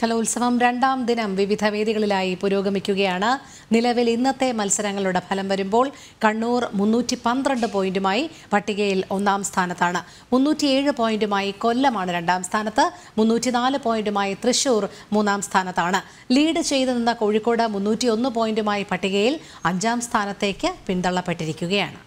കലോത്സവം രണ്ടാം ദിനം വിവിധ വേദികളിലായി പുരോഗമിക്കുകയാണ് നിലവിൽ ഇന്നത്തെ മത്സരങ്ങളുടെ ഫലം വരുമ്പോൾ കണ്ണൂർ മുന്നൂറ്റി പന്ത്രണ്ട് പോയിന്റുമായി പട്ടികയിൽ ഒന്നാം സ്ഥാനത്താണ് മുന്നൂറ്റിയേഴ് പോയിന്റുമായി കൊല്ലമാണ് രണ്ടാം സ്ഥാനത്ത് മുന്നൂറ്റിനാല് പോയിന്റുമായി തൃശൂർ മൂന്നാം സ്ഥാനത്താണ് ലീഡ് ചെയ്തു നിന്ന കോഴിക്കോട് മുന്നൂറ്റിയൊന്ന് പോയിന്റുമായി പട്ടികയിൽ അഞ്ചാം സ്ഥാനത്തേക്ക് പിന്തള്ളപ്പെട്ടിരിക്കുകയാണ്